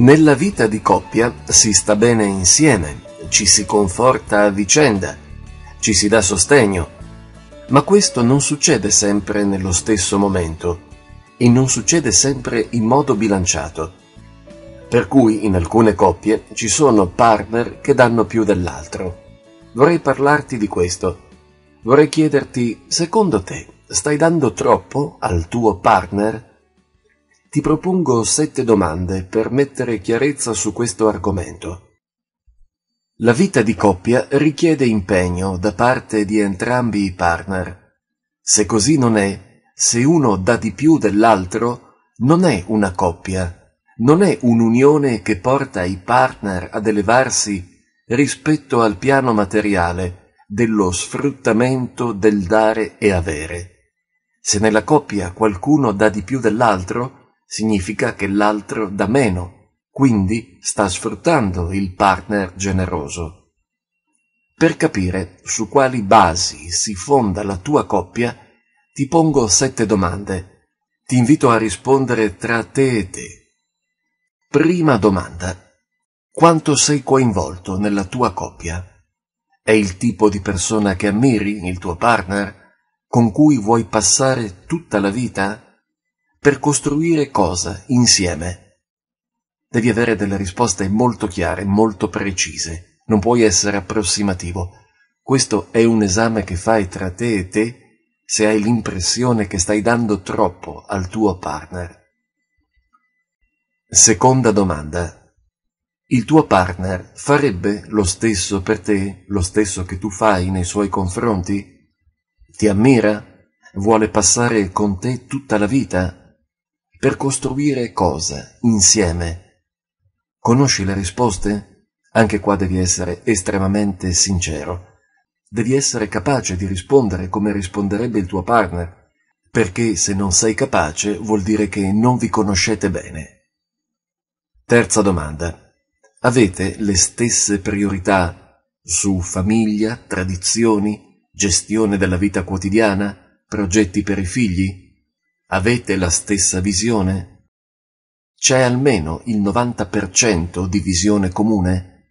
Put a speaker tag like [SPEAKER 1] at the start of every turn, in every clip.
[SPEAKER 1] Nella vita di coppia si sta bene insieme, ci si conforta a vicenda, ci si dà sostegno, ma questo non succede sempre nello stesso momento e non succede sempre in modo bilanciato. Per cui in alcune coppie ci sono partner che danno più dell'altro. Vorrei parlarti di questo. Vorrei chiederti, secondo te, stai dando troppo al tuo partner? ti propongo sette domande per mettere chiarezza su questo argomento. La vita di coppia richiede impegno da parte di entrambi i partner. Se così non è, se uno dà di più dell'altro, non è una coppia, non è un'unione che porta i partner ad elevarsi rispetto al piano materiale dello sfruttamento del dare e avere. Se nella coppia qualcuno dà di più dell'altro, significa che l'altro dà meno, quindi sta sfruttando il partner generoso. Per capire su quali basi si fonda la tua coppia, ti pongo sette domande. Ti invito a rispondere tra te e te. Prima domanda. Quanto sei coinvolto nella tua coppia? È il tipo di persona che ammiri il tuo partner? Con cui vuoi passare tutta la vita? Per costruire cosa insieme? Devi avere delle risposte molto chiare, molto precise. Non puoi essere approssimativo. Questo è un esame che fai tra te e te se hai l'impressione che stai dando troppo al tuo partner. Seconda domanda. Il tuo partner farebbe lo stesso per te, lo stesso che tu fai nei suoi confronti? Ti ammira? Vuole passare con te tutta la vita? per costruire cosa insieme? Conosci le risposte? Anche qua devi essere estremamente sincero. Devi essere capace di rispondere come risponderebbe il tuo partner, perché se non sei capace vuol dire che non vi conoscete bene. Terza domanda. Avete le stesse priorità su famiglia, tradizioni, gestione della vita quotidiana, progetti per i figli? Avete la stessa visione? C'è almeno il 90% di visione comune?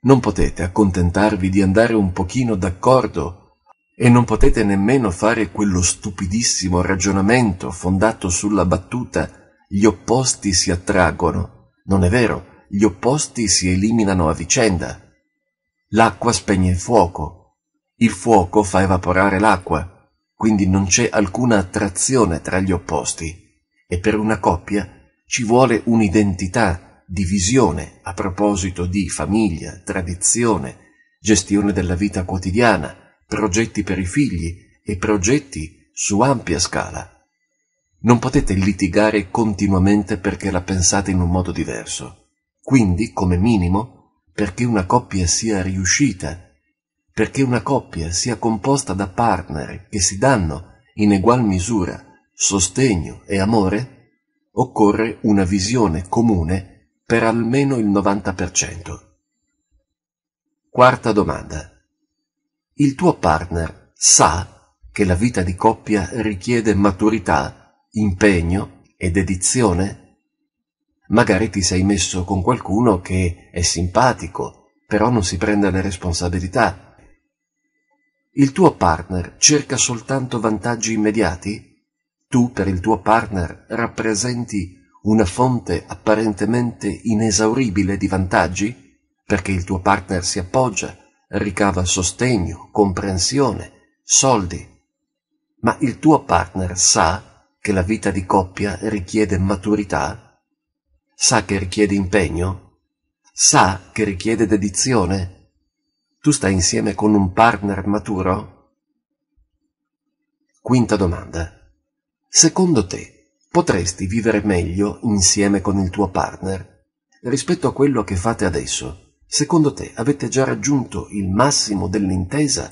[SPEAKER 1] Non potete accontentarvi di andare un pochino d'accordo e non potete nemmeno fare quello stupidissimo ragionamento fondato sulla battuta gli opposti si attraggono. Non è vero, gli opposti si eliminano a vicenda. L'acqua spegne il fuoco, il fuoco fa evaporare l'acqua, quindi non c'è alcuna attrazione tra gli opposti e per una coppia ci vuole un'identità di visione a proposito di famiglia, tradizione, gestione della vita quotidiana, progetti per i figli e progetti su ampia scala. Non potete litigare continuamente perché la pensate in un modo diverso. Quindi, come minimo, perché una coppia sia riuscita perché una coppia sia composta da partner che si danno in egual misura sostegno e amore, occorre una visione comune per almeno il 90%. Quarta domanda. Il tuo partner sa che la vita di coppia richiede maturità, impegno e dedizione? Magari ti sei messo con qualcuno che è simpatico, però non si prende le responsabilità il tuo partner cerca soltanto vantaggi immediati? Tu per il tuo partner rappresenti una fonte apparentemente inesauribile di vantaggi? Perché il tuo partner si appoggia, ricava sostegno, comprensione, soldi. Ma il tuo partner sa che la vita di coppia richiede maturità? Sa che richiede impegno? Sa che richiede dedizione? Tu stai insieme con un partner maturo? Quinta domanda. Secondo te potresti vivere meglio insieme con il tuo partner rispetto a quello che fate adesso? Secondo te avete già raggiunto il massimo dell'intesa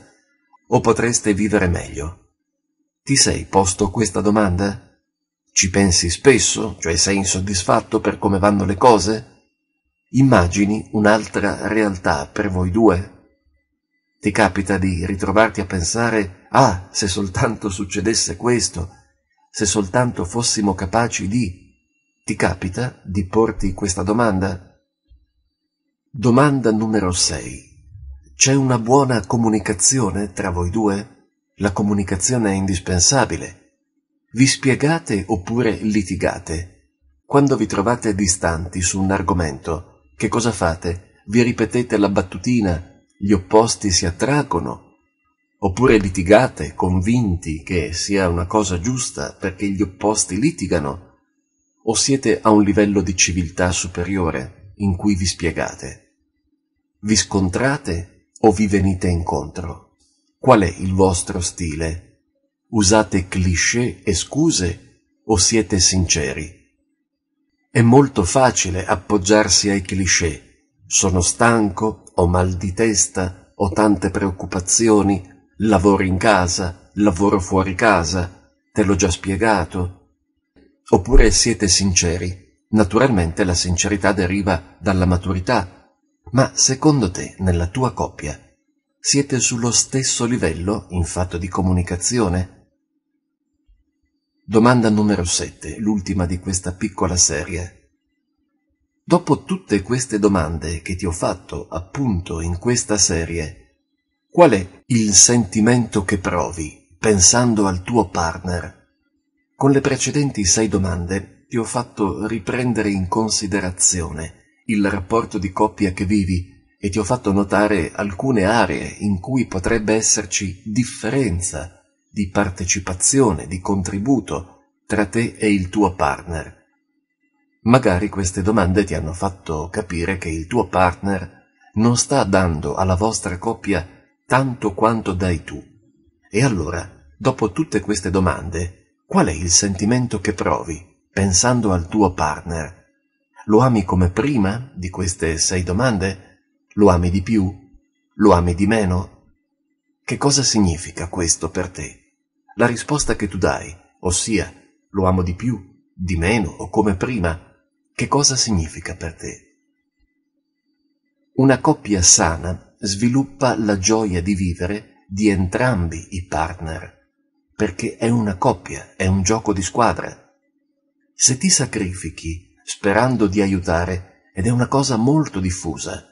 [SPEAKER 1] o potreste vivere meglio? Ti sei posto questa domanda? Ci pensi spesso, cioè sei insoddisfatto per come vanno le cose? Immagini un'altra realtà per voi due? Ti capita di ritrovarti a pensare, ah, se soltanto succedesse questo, se soltanto fossimo capaci di... Ti capita di porti questa domanda? Domanda numero 6. C'è una buona comunicazione tra voi due? La comunicazione è indispensabile. Vi spiegate oppure litigate? Quando vi trovate distanti su un argomento, che cosa fate? Vi ripetete la battutina gli opposti si attraggono, oppure litigate convinti che sia una cosa giusta perché gli opposti litigano, o siete a un livello di civiltà superiore in cui vi spiegate? Vi scontrate o vi venite incontro? Qual è il vostro stile? Usate cliché e scuse o siete sinceri? È molto facile appoggiarsi ai cliché sono stanco, ho mal di testa, ho tante preoccupazioni, lavoro in casa, lavoro fuori casa, te l'ho già spiegato. Oppure siete sinceri. Naturalmente la sincerità deriva dalla maturità, ma secondo te, nella tua coppia, siete sullo stesso livello in fatto di comunicazione? Domanda numero 7, l'ultima di questa piccola serie. Dopo tutte queste domande che ti ho fatto appunto in questa serie, qual è il sentimento che provi pensando al tuo partner? Con le precedenti sei domande ti ho fatto riprendere in considerazione il rapporto di coppia che vivi e ti ho fatto notare alcune aree in cui potrebbe esserci differenza di partecipazione, di contributo tra te e il tuo partner. Magari queste domande ti hanno fatto capire che il tuo partner non sta dando alla vostra coppia tanto quanto dai tu. E allora, dopo tutte queste domande, qual è il sentimento che provi pensando al tuo partner? Lo ami come prima di queste sei domande? Lo ami di più? Lo ami di meno? Che cosa significa questo per te? La risposta che tu dai, ossia lo amo di più, di meno o come prima, che cosa significa per te? Una coppia sana sviluppa la gioia di vivere di entrambi i partner, perché è una coppia, è un gioco di squadra. Se ti sacrifichi sperando di aiutare, ed è una cosa molto diffusa,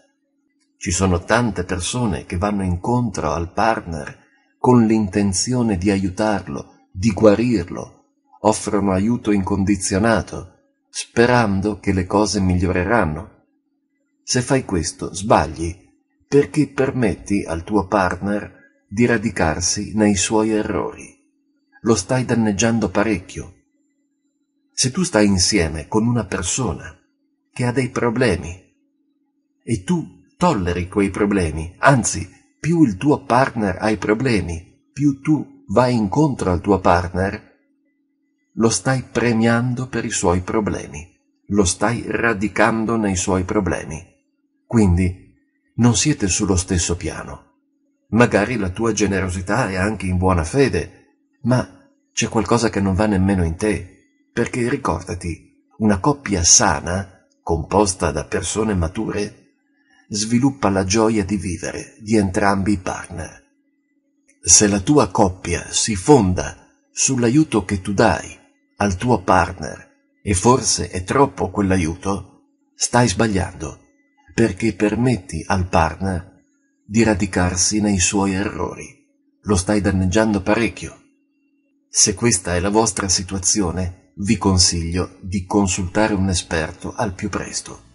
[SPEAKER 1] ci sono tante persone che vanno incontro al partner con l'intenzione di aiutarlo, di guarirlo, offrono aiuto incondizionato, sperando che le cose miglioreranno. Se fai questo, sbagli, perché permetti al tuo partner di radicarsi nei suoi errori. Lo stai danneggiando parecchio. Se tu stai insieme con una persona che ha dei problemi e tu tolleri quei problemi, anzi, più il tuo partner ha i problemi, più tu vai incontro al tuo partner, lo stai premiando per i suoi problemi, lo stai radicando nei suoi problemi. Quindi non siete sullo stesso piano. Magari la tua generosità è anche in buona fede, ma c'è qualcosa che non va nemmeno in te, perché ricordati, una coppia sana, composta da persone mature, sviluppa la gioia di vivere di entrambi i partner. Se la tua coppia si fonda sull'aiuto che tu dai al tuo partner e forse è troppo quell'aiuto, stai sbagliando perché permetti al partner di radicarsi nei suoi errori. Lo stai danneggiando parecchio. Se questa è la vostra situazione, vi consiglio di consultare un esperto al più presto.